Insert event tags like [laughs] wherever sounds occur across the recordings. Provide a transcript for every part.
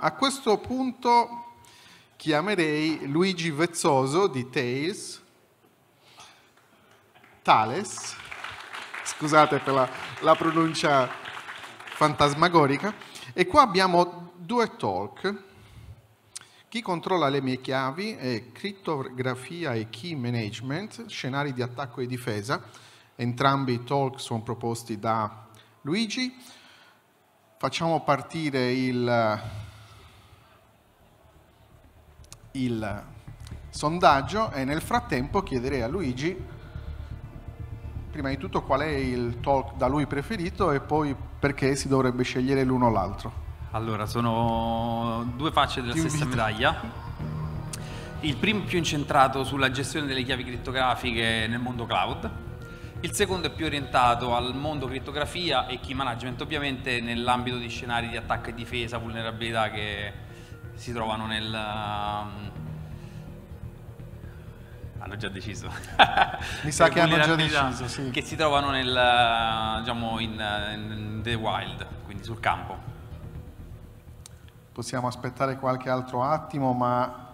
A questo punto chiamerei Luigi Vezzoso di Tales, Tales, scusate per la, la pronuncia fantasmagorica, e qua abbiamo due talk. Chi controlla le mie chiavi è crittografia e key management, scenari di attacco e difesa. Entrambi i talk sono proposti da Luigi. Facciamo partire il il sondaggio e nel frattempo chiederei a Luigi prima di tutto qual è il talk da lui preferito e poi perché si dovrebbe scegliere l'uno o l'altro. Allora, sono due facce della stessa medaglia. Il primo è più incentrato sulla gestione delle chiavi crittografiche nel mondo cloud, il secondo è più orientato al mondo crittografia e key management ovviamente nell'ambito di scenari di attacco e difesa, vulnerabilità che si trovano nel... Um, hanno già deciso. Mi [laughs] sa che hanno già deciso, sì. Che si trovano nel, uh, diciamo, uh, in, in the wild, quindi sul campo. Possiamo aspettare qualche altro attimo, ma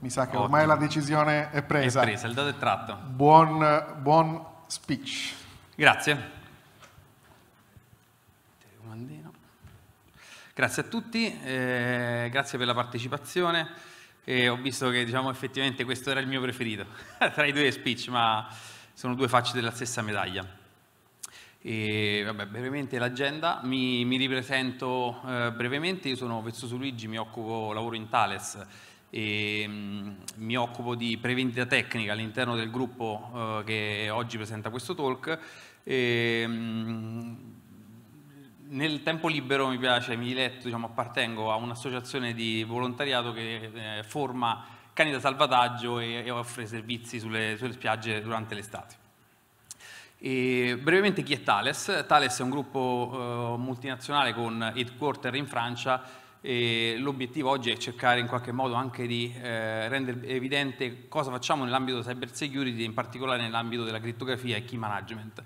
mi sa che ormai Ottimo. la decisione è presa. È presa, il dato è tratto. Buon, buon speech. Grazie. Grazie a tutti, eh, grazie per la partecipazione. Eh, ho visto che diciamo, effettivamente questo era il mio preferito, [laughs] tra i due speech, ma sono due facce della stessa medaglia. E, vabbè, brevemente l'agenda, mi, mi ripresento eh, brevemente, io sono Vezzoso Luigi, mi occupo, lavoro in Thales e mh, mm, mi occupo di prevendita tecnica all'interno del gruppo eh, che oggi presenta questo talk. E, mh, mm, nel tempo libero mi piace, mi diletto, diciamo, appartengo a un'associazione di volontariato che eh, forma cani da salvataggio e, e offre servizi sulle, sulle spiagge durante l'estate. E brevemente chi è Thales? Thales è un gruppo eh, multinazionale con headquarter in Francia e l'obiettivo oggi è cercare in qualche modo anche di eh, rendere evidente cosa facciamo nell'ambito della cyber security, in particolare nell'ambito della crittografia e key management.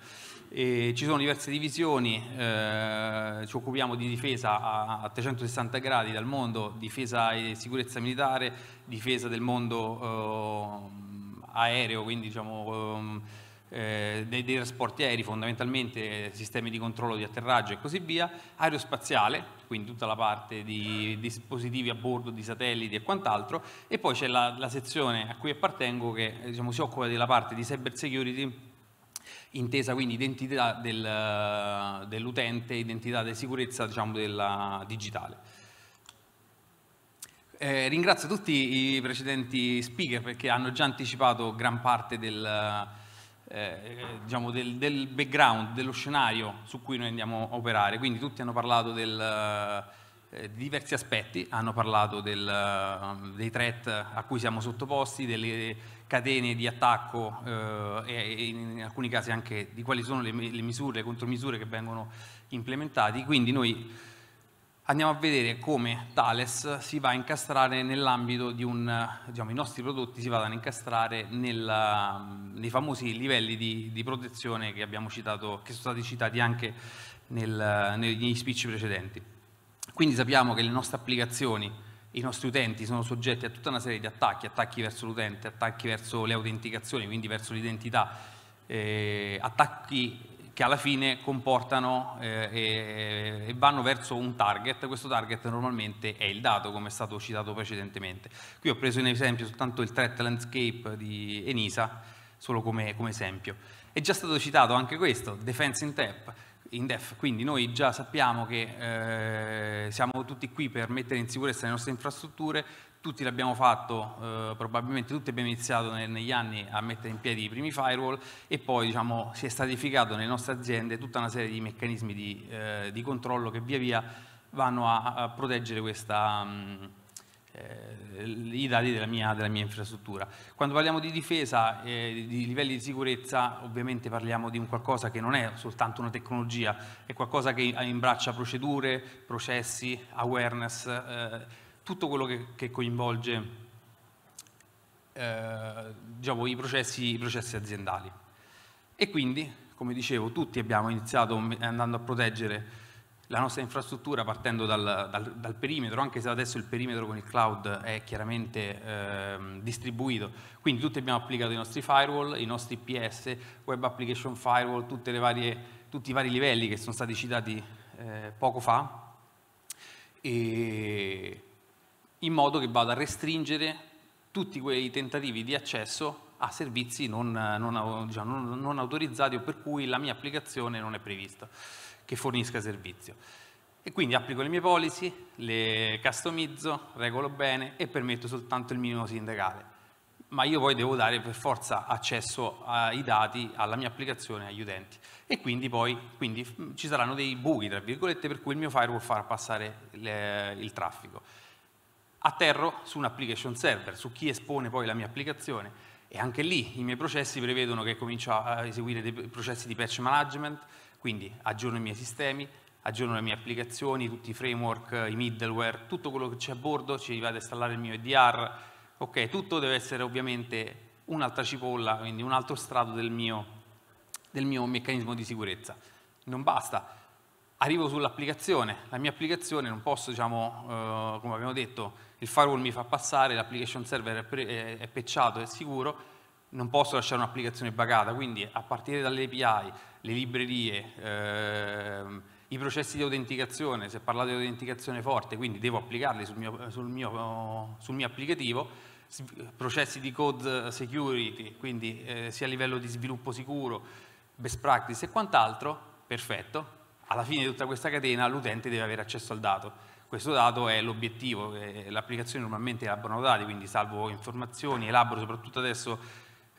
E ci sono diverse divisioni, eh, ci occupiamo di difesa a, a, 360 gradi dal mondo, difesa e sicurezza militare, difesa del mondo eh, aereo, quindi diciamo, ehm, eh, dei, dei, trasporti aerei fondamentalmente, sistemi di controllo di atterraggio e così via, aerospaziale, quindi tutta la parte di dispositivi a bordo di satelliti e quant'altro, e poi c'è la, la, sezione a cui appartengo che diciamo, si occupa della parte di cyber security intesa quindi identità del, dell'utente, identità di sicurezza diciamo, della, digitale. Eh, ringrazio tutti i precedenti speaker perché hanno già anticipato gran parte del, eh, diciamo del, del background, dello scenario su cui noi andiamo a operare, quindi tutti hanno parlato del di eh, diversi aspetti, hanno parlato del, eh, dei threat a cui siamo sottoposti, delle catene di attacco eh, e in alcuni casi anche di quali sono le, le misure, le contromisure che vengono implementate. Quindi noi andiamo a vedere come Thales si va a incastrare nell'ambito di un, diciamo, i nostri prodotti si vadano a incastrare nella, ehm, nei famosi livelli di, di protezione che, abbiamo citato, che sono stati citati anche nel, negli speech precedenti. Quindi sappiamo che le nostre applicazioni, i nostri utenti sono soggetti a tutta una serie di attacchi, attacchi verso l'utente, attacchi verso le autenticazioni, quindi verso l'identità, eh, attacchi che alla fine comportano eh, e, vanno verso un target, questo target normalmente è il dato come è stato citato precedentemente. Qui ho preso in esempio soltanto il threat landscape di Enisa, solo come, come esempio. È già stato citato anche questo, defense in tap, in DEF. Quindi noi già sappiamo che eh, siamo tutti qui per mettere in sicurezza le nostre infrastrutture, tutti l'abbiamo fatto, eh, probabilmente tutti abbiamo iniziato nel, negli anni a mettere in piedi i primi firewall e poi diciamo, si è stratificato nelle nostre aziende tutta una serie di meccanismi di, eh, di controllo che via via vanno a, a proteggere questa... Mh, eh, i dati della mia, della mia, infrastruttura. Quando parliamo di difesa, eh, di livelli di sicurezza, ovviamente parliamo di un qualcosa che non è soltanto una tecnologia, è qualcosa che imbraccia procedure, processi, awareness, eh, tutto quello che, che coinvolge eh, diciamo, i, processi, i processi aziendali. E quindi, come dicevo, tutti abbiamo iniziato andando a proteggere la nostra infrastruttura partendo dal, dal, dal, perimetro, anche se adesso il perimetro con il cloud è chiaramente eh, distribuito, quindi tutti abbiamo applicato i nostri firewall, i nostri IPS, web application firewall, varie, tutti i vari livelli che sono stati citati eh, poco fa, in modo che vada a restringere tutti quei tentativi di accesso a servizi non, non, diciamo, non, non autorizzati o per cui la mia applicazione non è prevista che fornisca servizio. E quindi applico le mie policy, le customizzo, regolo bene e permetto soltanto il minimo sindacale. Ma io poi devo dare per forza accesso ai dati, alla mia applicazione, agli utenti. E quindi poi quindi mm, ci saranno dei buchi, tra virgolette, per cui il mio firewall farà passare le, il traffico. Atterro su un application server, su chi espone poi la mia applicazione e anche lì i miei processi prevedono che comincio a eseguire dei processi di patch management, quindi aggiorno i miei sistemi, aggiorno le mie applicazioni, tutti i framework, i middleware, tutto quello che c'è a bordo, ci vado a installare il mio EDR, ok, tutto deve essere ovviamente un'altra cipolla, quindi un altro strato del mio, del mio meccanismo di sicurezza. Non basta, arrivo sull'applicazione, la mia applicazione non posso, diciamo, eh, come abbiamo detto, il firewall mi fa passare, l'application server è, è, è patchato, è sicuro, non posso lasciare un'applicazione bagata, quindi a partire dall'API, le librerie, ehm, i processi di autenticazione, se parlate di autenticazione forte, quindi devo applicarli sul mio, sul mio, sul mio applicativo, processi di code security, quindi eh, sia a livello di sviluppo sicuro, best practice e quant'altro, perfetto, alla fine di tutta questa catena l'utente deve avere accesso al dato. Questo dato è l'obiettivo, l'applicazione normalmente elaborano dati, quindi salvo informazioni, elaboro soprattutto adesso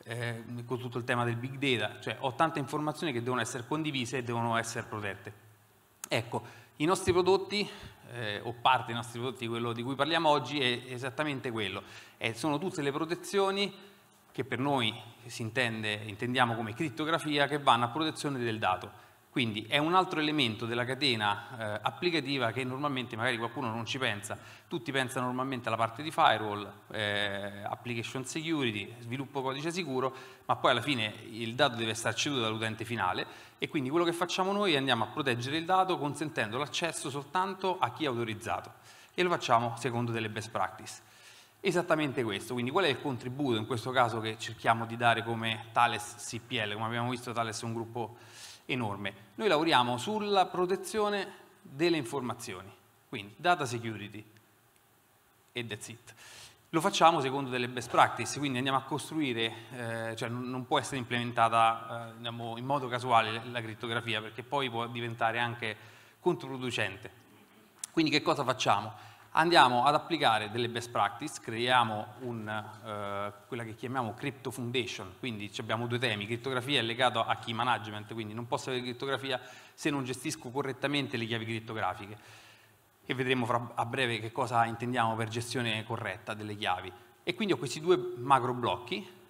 eh, con tutto il tema del big data, cioè ho tante informazioni che devono essere condivise e devono essere protette. Ecco, i nostri prodotti, eh, o parte dei nostri prodotti, quello di cui parliamo oggi, è esattamente quello. Eh, sono tutte le protezioni che per noi si intende, intendiamo come crittografia, che vanno a protezione del dato quindi è un altro elemento della catena eh, applicativa che normalmente magari qualcuno non ci pensa. Tutti pensano normalmente alla parte di firewall, eh, application security, sviluppo codice sicuro, ma poi alla fine il dato deve essere ceduto dall'utente finale e quindi quello che facciamo noi è andiamo a proteggere il dato consentendo l'accesso soltanto a chi è autorizzato e lo facciamo secondo delle best practice. Esattamente questo, quindi qual è il contributo in questo caso che cerchiamo di dare come Thales CPL, come abbiamo visto Thales è un gruppo enorme. Noi lavoriamo sulla protezione delle informazioni, quindi data security e that's it. Lo facciamo secondo delle best practice, quindi andiamo a costruire, eh, cioè non può essere implementata eh, diciamo, in modo casuale la criptografia perché poi può diventare anche controproducente. Quindi che cosa facciamo? andiamo ad applicare delle best practice, creiamo un, eh, quella che chiamiamo crypto foundation, quindi abbiamo due temi, crittografia è legato a key management, quindi non posso avere crittografia se non gestisco correttamente le chiavi crittografiche e vedremo fra, a breve che cosa intendiamo per gestione corretta delle chiavi. E quindi ho questi due macro blocchi,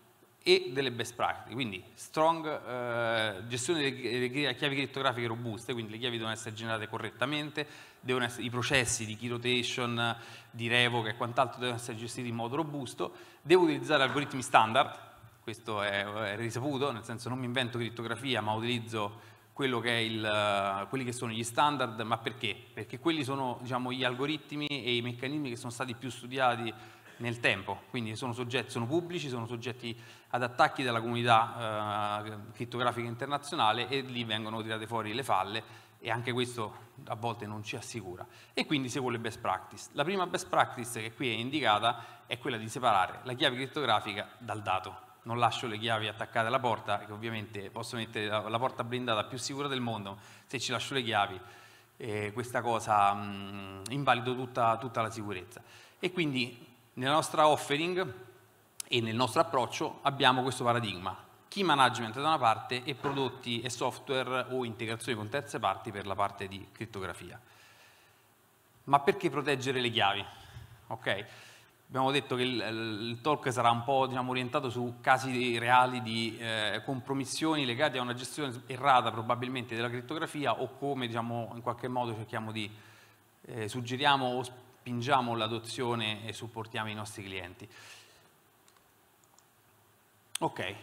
e delle best practices, quindi strong eh, gestione delle, delle chiavi crittografiche robuste, quindi le chiavi devono essere generate correttamente, essere, i processi di key rotation, di revoca e quant'altro devono essere gestiti in modo robusto, devo utilizzare algoritmi standard, questo è, è risaputo, nel senso non mi invento crittografia ma utilizzo che il, quelli che sono gli standard, ma perché? Perché quelli sono diciamo, gli algoritmi e i meccanismi che sono stati più studiati nel tempo, quindi sono, soggetti, sono pubblici, sono soggetti ad attacchi dalla comunità eh, criptografica internazionale e lì vengono tirate fuori le falle e anche questo a volte non ci assicura. E quindi si vuole best practice. La prima best practice che qui è indicata è quella di separare la chiave crittografica dal dato. Non lascio le chiavi attaccate alla porta, che ovviamente posso mettere la porta blindata più sicura del mondo, se ci lascio le chiavi eh, questa cosa mh, mm, invalido tutta, tutta la sicurezza. E quindi nella nostra offering e nel nostro approccio abbiamo questo paradigma, key management da una parte e prodotti e software o integrazioni con terze parti per la parte di criptografia. Ma perché proteggere le chiavi? Okay. Abbiamo detto che il, talk sarà un po' diciamo, orientato su casi reali di eh, compromissioni legate a una gestione errata probabilmente della criptografia o come diciamo, in qualche modo cerchiamo di eh, suggeriamo o spingiamo l'adozione e supportiamo i nostri clienti. Ok,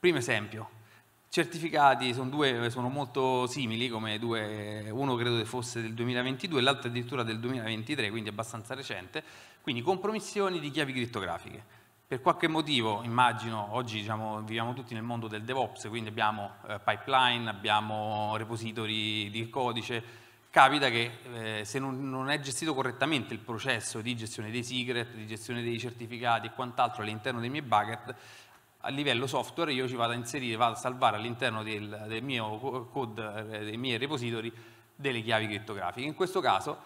primo esempio. Certificati sono, due, sono molto simili, due, uno credo fosse del 2022 e l'altro addirittura del 2023, quindi abbastanza recente, quindi compromissioni di chiavi crittografiche. Per qualche motivo, immagino, oggi diciamo, viviamo tutti nel mondo del DevOps, quindi abbiamo eh, pipeline, abbiamo repository di codice, capita che eh, se non, non, è gestito correttamente il processo di gestione dei secret, di gestione dei certificati e quant'altro all'interno dei miei bucket, a livello software io ci vado a inserire, vado a salvare all'interno del, del mio code, eh, dei miei repository, delle chiavi criptografiche. In questo caso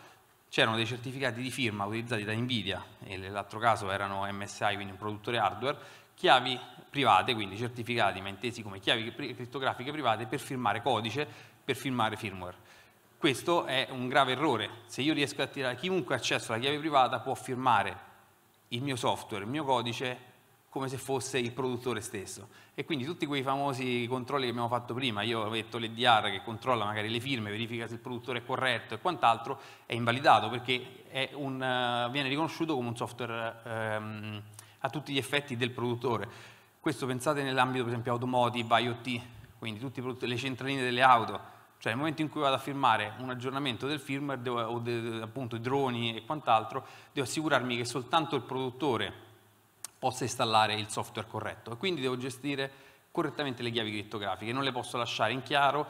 c'erano dei certificati di firma utilizzati da Nvidia, e nell'altro caso erano MSI, quindi un produttore hardware, chiavi private, quindi certificati ma intesi come chiavi criptografiche private per firmare codice, per firmare firmware. Questo è un grave errore. Se io riesco a tirare chiunque accesso alla chiave privata può firmare il mio software, il mio codice, come se fosse il produttore stesso. E quindi tutti quei famosi controlli che abbiamo fatto prima, io ho detto l'EDR che controlla magari le firme, verifica se il produttore è corretto e quant'altro, è invalidato perché è un, eh, viene riconosciuto come un software ehm, a tutti gli effetti del produttore. Questo pensate nell'ambito per esempio automotive, IoT, quindi tutte le centraline delle auto, cioè nel momento in cui vado a firmare un aggiornamento del firmware devo, o de, appunto i droni e quant'altro, devo assicurarmi che soltanto il produttore possa installare il software corretto e quindi devo gestire correttamente le chiavi crittografiche, non le posso lasciare in chiaro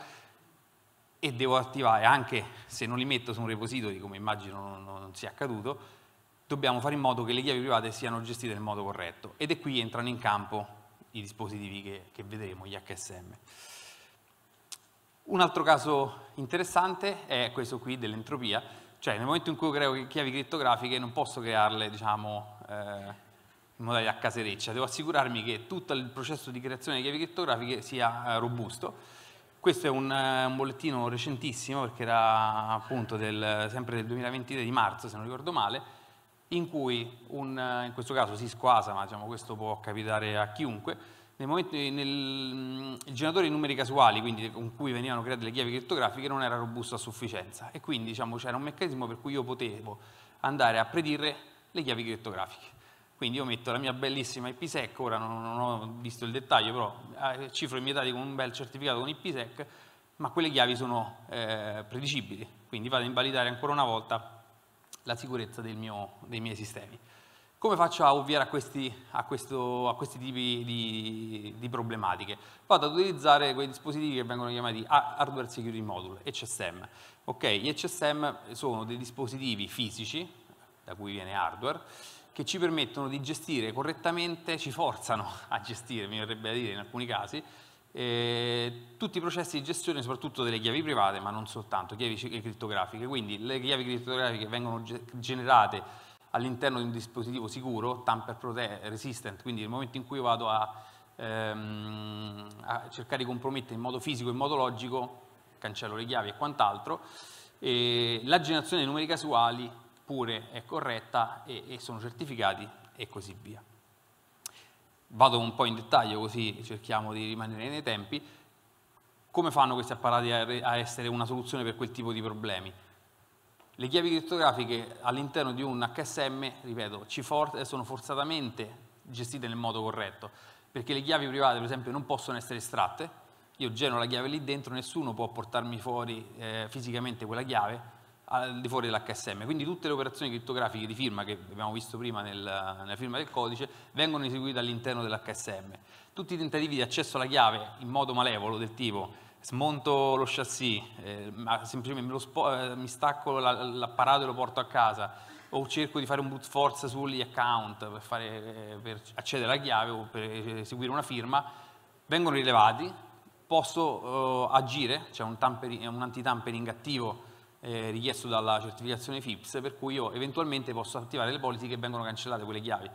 e devo attivare, anche se non li metto su un repository, come immagino non, non sia accaduto, dobbiamo fare in modo che le chiavi private siano gestite nel modo corretto ed è qui entrano in campo i dispositivi che, che vedremo, gli HSM. Un altro caso interessante è questo qui dell'entropia, cioè nel momento in cui creo chiavi crittografiche non posso crearle diciamo, eh, in modalità casereccia, devo assicurarmi che tutto il processo di creazione di chiavi crittografiche sia eh, robusto. Questo è un, eh, un, bollettino recentissimo, perché era appunto del, sempre del 2023 di marzo, se non ricordo male, in cui un, eh, in questo caso si squasa, ma diciamo, questo può capitare a chiunque, nel momento, nel, il generatore di numeri casuali, quindi con cui venivano create le chiavi crittografiche non era robusto a sufficienza e quindi diciamo, c'era un meccanismo per cui io potevo andare a predire le chiavi crittografiche. Quindi io metto la mia bellissima IPsec, ora non, non ho visto il dettaglio, però eh, cifro i miei dati con un bel certificato con IPsec, ma quelle chiavi sono eh, predicibili, quindi vado a invalidare ancora una volta la sicurezza mio, dei miei sistemi. Come faccio a ovviare a questi, a questo, a questi tipi di, di, problematiche? Vado ad utilizzare quei dispositivi che vengono chiamati Hardware Security Module, HSM. Okay, gli HSM sono dei dispositivi fisici, da cui viene hardware, che ci permettono di gestire correttamente, ci forzano [laughs] a gestire, mi verrebbe da dire in alcuni casi, eh, tutti i processi di gestione soprattutto delle chiavi private, ma non soltanto, chiavi criptografiche. Quindi le chiavi criptografiche vengono generate all'interno di un dispositivo sicuro, tamper resistant, quindi nel momento in cui vado a, ehm, a cercare di compromettere in modo fisico, in modo logico, cancello le chiavi e quant'altro, e la generazione dei numeri casuali pure è corretta e, e sono certificati e così via. Vado un po' in dettaglio così cerchiamo di rimanere nei tempi. Come fanno questi apparati a, a essere una soluzione per quel tipo di problemi? Le chiavi crittografiche all'interno di un HSM, ripeto, for sono forzatamente gestite nel modo corretto, perché le chiavi private, per esempio, non possono essere estratte. Io genero la chiave lì dentro, nessuno può portarmi fuori eh, fisicamente quella chiave al di fuori dell'HSM. Quindi tutte le operazioni crittografiche di firma che abbiamo visto prima nel, nella firma del codice vengono eseguite all'interno dell'HSM. Tutti i tentativi di accesso alla chiave in modo malevolo del tipo smonto lo chassis, eh, semplicemente spo- eh, mi stacco la, l'apparato e lo porto a casa, o cerco di fare un brute force sugli account per, fare, eh, per accedere alla chiave o per eh, eseguire una firma, vengono rilevati, posso eh, agire, c'è cioè un, un, anti-tampering attivo eh, richiesto dalla certificazione FIPS, per cui io eventualmente posso attivare le policy che vengono cancellate quelle chiavi.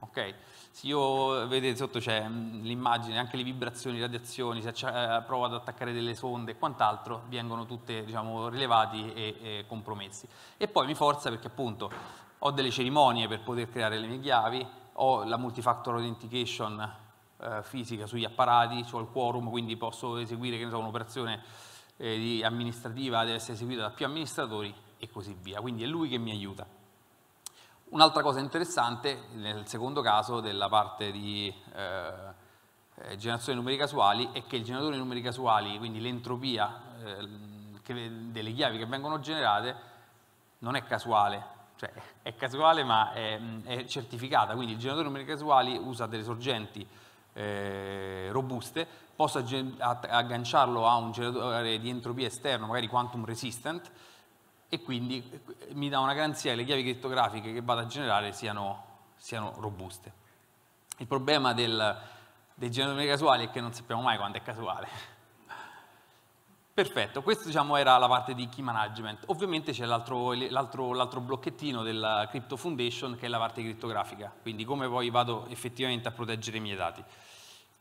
Okay? Se io vedete sotto c'è mm, l'immagine, anche le vibrazioni, le radiazioni, se eh, provo ad attaccare delle sonde e quant'altro, vengono tutte diciamo, rilevati e, e compromessi. E poi mi forza perché appunto ho delle cerimonie per poter creare le mie chiavi, ho la multifactor authentication eh, fisica sugli apparati, ho il quorum, quindi posso eseguire so, un'operazione eh, amministrativa, deve essere eseguita da più amministratori e così via. Quindi è lui che mi aiuta. Un'altra cosa interessante, nel secondo caso della parte di eh, eh generazione di numeri casuali, è che il generatore di numeri casuali, quindi l'entropia eh, delle chiavi che vengono generate, non è casuale, cioè è casuale ma è, è certificata, quindi il generatore di numeri casuali usa delle sorgenti eh, robuste, posso agganciarlo a un generatore di entropia esterno, magari quantum resistant, e quindi eh, mi dà una garanzia che le chiavi crittografiche che vado a generare siano, siano robuste. Il problema del, dei generatori casuali è che non sappiamo mai quando è casuale. Perfetto, questa diciamo, era la parte di key management. Ovviamente c'è l'altro blocchettino della Crypto Foundation che è la parte crittografica, quindi come poi vado effettivamente a proteggere i miei dati.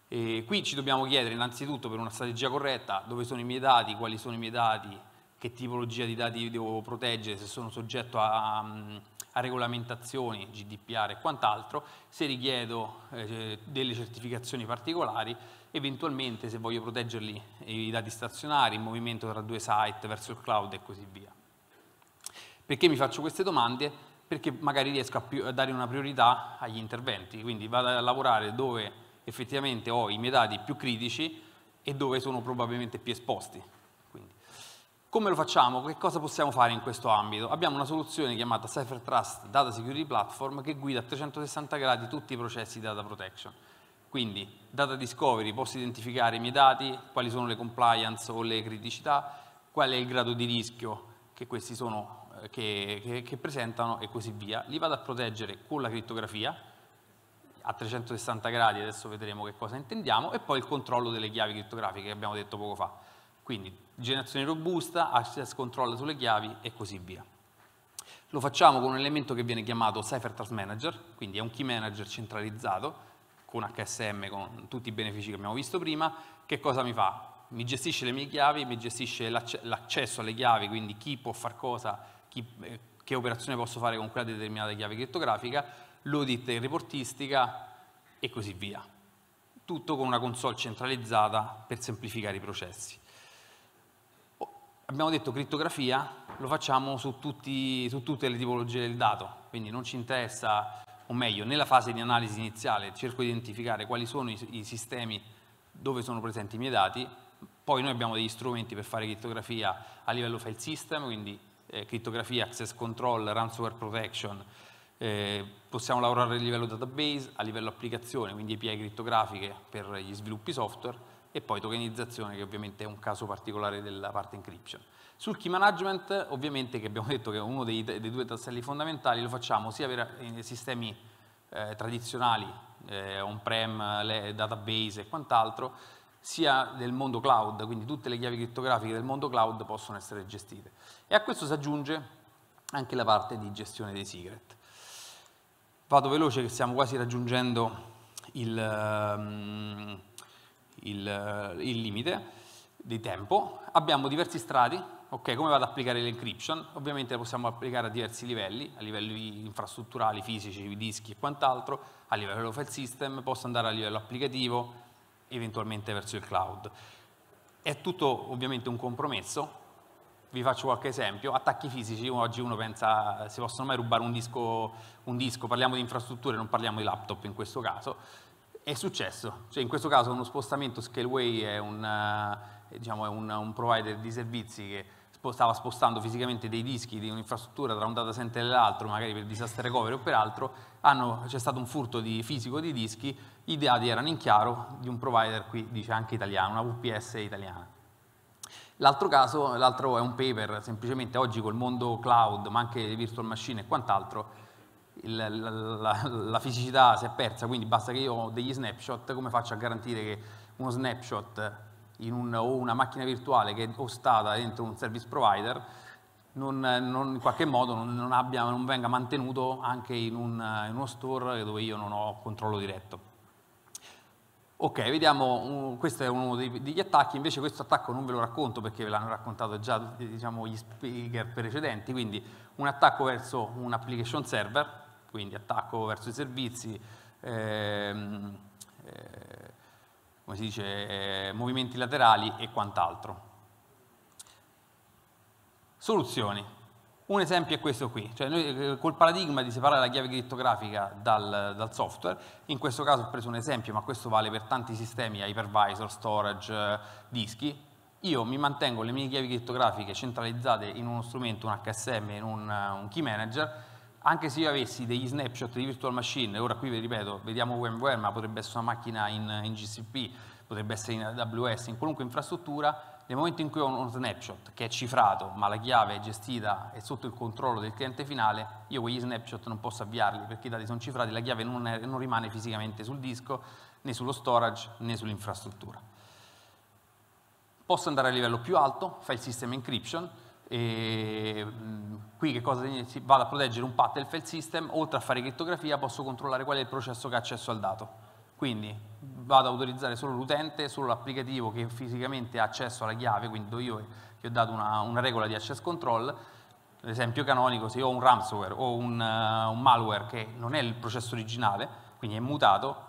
E qui ci dobbiamo chiedere innanzitutto per una strategia corretta dove sono i miei dati, quali sono i miei dati, che tipologia di dati devo proteggere, se sono soggetto a, a regolamentazioni, GDPR e quant'altro, se richiedo eh, delle certificazioni particolari, eventualmente se voglio proteggerli eh, i dati stazionari, il movimento tra due site verso il cloud e così via. Perché mi faccio queste domande? Perché magari riesco a, più, a dare una priorità agli interventi, quindi vado a lavorare dove effettivamente ho i miei dati più critici e dove sono probabilmente più esposti. Come lo facciamo? Che cosa possiamo fare in questo ambito? Abbiamo una soluzione chiamata Cypher Trust Data Security Platform che guida a 360 gradi tutti i processi di data protection. Quindi, data discovery, posso identificare i miei dati, quali sono le compliance o le criticità, qual è il grado di rischio che questi sono, eh, che, che, che presentano e così via. Li vado a proteggere con la criptografia, a 360 gradi, adesso vedremo che cosa intendiamo, e poi il controllo delle chiavi criptografiche che abbiamo detto poco fa. Quindi generazione robusta, access control sulle chiavi e così via. Lo facciamo con un elemento che viene chiamato Cypher Trust Manager, quindi è un key manager centralizzato, con HSM, con tutti i benefici che abbiamo visto prima. Che cosa mi fa? Mi gestisce le mie chiavi, mi gestisce l'accesso alle chiavi, quindi chi può fare cosa, chi, eh, che operazione posso fare con quella determinata chiave criptografica, l'audit e reportistica e così via. Tutto con una console centralizzata per semplificare i processi abbiamo detto crittografia, lo facciamo su, tutti, su, tutte le tipologie del dato, quindi non ci interessa, o meglio, nella fase di analisi iniziale cerco di identificare quali sono i, i sistemi dove sono presenti i miei dati, poi noi abbiamo degli strumenti per fare crittografia a livello file system, quindi eh, crittografia, access control, ransomware protection, eh, possiamo lavorare a livello database, a livello applicazione, quindi API crittografiche per gli sviluppi software, e poi tokenizzazione che ovviamente è un caso particolare della parte encryption. Sul key management ovviamente che abbiamo detto che è uno dei, dei due tasselli fondamentali lo facciamo sia per eh, i sistemi eh, tradizionali, eh, on-prem, database e quant'altro, sia del mondo cloud, quindi tutte le chiavi criptografiche del mondo cloud possono essere gestite. E a questo si aggiunge anche la parte di gestione dei secret. Vado veloce che stiamo quasi raggiungendo il... Um, il, il limite di tempo, abbiamo diversi strati, ok, come vado ad applicare l'encryption? Ovviamente la possiamo applicare a diversi livelli, a livelli infrastrutturali, fisici, dischi e quant'altro, a livello file system, posso andare a livello applicativo, eventualmente verso il cloud. È tutto ovviamente un compromesso, vi faccio qualche esempio, attacchi fisici, oggi uno pensa si possono mai rubare un disco, un disco parliamo di infrastrutture, non parliamo di laptop in questo caso, è successo, cioè in questo caso uno spostamento, Scaleway è un, eh, diciamo, è un, un provider di servizi che stava spostando fisicamente dei dischi di un'infrastruttura tra un data center e l'altro, magari per disaster recovery o per altro, c'è stato un furto di fisico di dischi, i dati erano in chiaro di un provider qui, dice anche italiano, una VPS italiana. L'altro caso, l'altro è un paper, semplicemente oggi col mondo cloud, ma anche virtual machine e quant'altro, il, la, la, la, fisicità si è persa, quindi basta che io ho degli snapshot, come faccio a garantire che uno snapshot un, o una macchina virtuale che è ostata dentro un service provider non, non, in qualche modo non, non, abbia, non, venga mantenuto anche in, un, in uno store dove io non ho controllo diretto. Ok, vediamo, questo è uno degli attacchi, invece questo attacco non ve lo racconto perché ve l'hanno raccontato già diciamo, gli speaker precedenti, quindi un attacco verso un application server, quindi attacco verso i servizi, ehm, eh, come si dice, eh, movimenti laterali e quant'altro. Soluzioni. Un esempio è questo qui, cioè noi eh, col paradigma di separare la chiave crittografica dal, dal, software, in questo caso ho preso un esempio, ma questo vale per tanti sistemi, hypervisor, storage, eh, dischi, io mi mantengo le mie chiavi crittografiche centralizzate in uno strumento, un HSM, in un, eh, un key manager, anche se io avessi degli snapshot di virtual machine, ora qui vi ripeto, vediamo VMware, ma potrebbe essere una macchina in, in GCP, potrebbe essere in AWS, in qualunque infrastruttura, nel momento in cui ho uno snapshot che è cifrato, ma la chiave è gestita e sotto il controllo del cliente finale, io quegli snapshot non posso avviarli perché i dati sono cifrati, la chiave non, è, non rimane fisicamente sul disco, né sullo storage, né sull'infrastruttura. Posso andare a livello più alto, file system encryption, e, mm, qui che cosa vado a proteggere un path del file system, oltre a fare crittografia posso controllare qual è il processo che ha accesso al dato. Quindi vado a autorizzare solo l'utente, solo l'applicativo che fisicamente ha accesso alla chiave, quindi do io che ho dato una, una regola di access control, ad esempio canonico, se ho un ransomware o un, uh, un malware che non è il processo originale, quindi è mutato,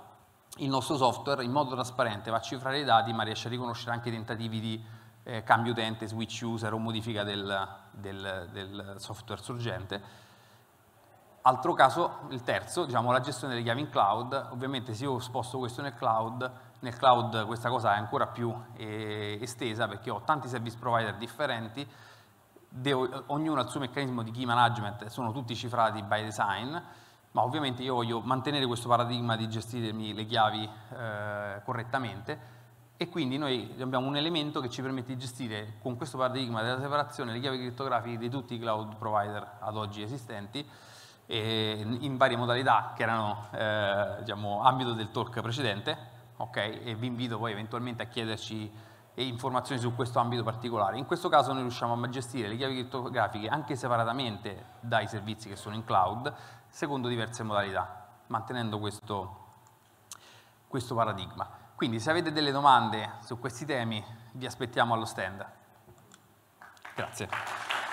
il nostro software in modo trasparente va a cifrare i dati ma riesce a riconoscere anche i tentativi di eh, cambio utente, switch user o modifica del, del, del software sorgente. Altro caso, il terzo, diciamo la gestione delle chiavi in cloud, ovviamente se io sposto questo nel cloud, nel cloud questa cosa è ancora più eh, estesa perché ho tanti service provider differenti, devo, ognuno ha il suo meccanismo di key management, sono tutti cifrati by design, ma ovviamente io voglio mantenere questo paradigma di gestirmi le chiavi eh, correttamente e quindi noi abbiamo un elemento che ci permette di gestire con questo paradigma della separazione le chiavi crittografiche di tutti i cloud provider ad oggi esistenti in varie modalità che erano eh, diciamo, ambito del talk precedente okay? e vi invito poi eventualmente a chiederci eh, informazioni su questo ambito particolare. In questo caso noi riusciamo a gestire le chiavi crittografiche anche separatamente dai servizi che sono in cloud secondo diverse modalità, mantenendo questo, questo paradigma. Quindi se avete delle domande su questi temi vi aspettiamo allo stand. Grazie.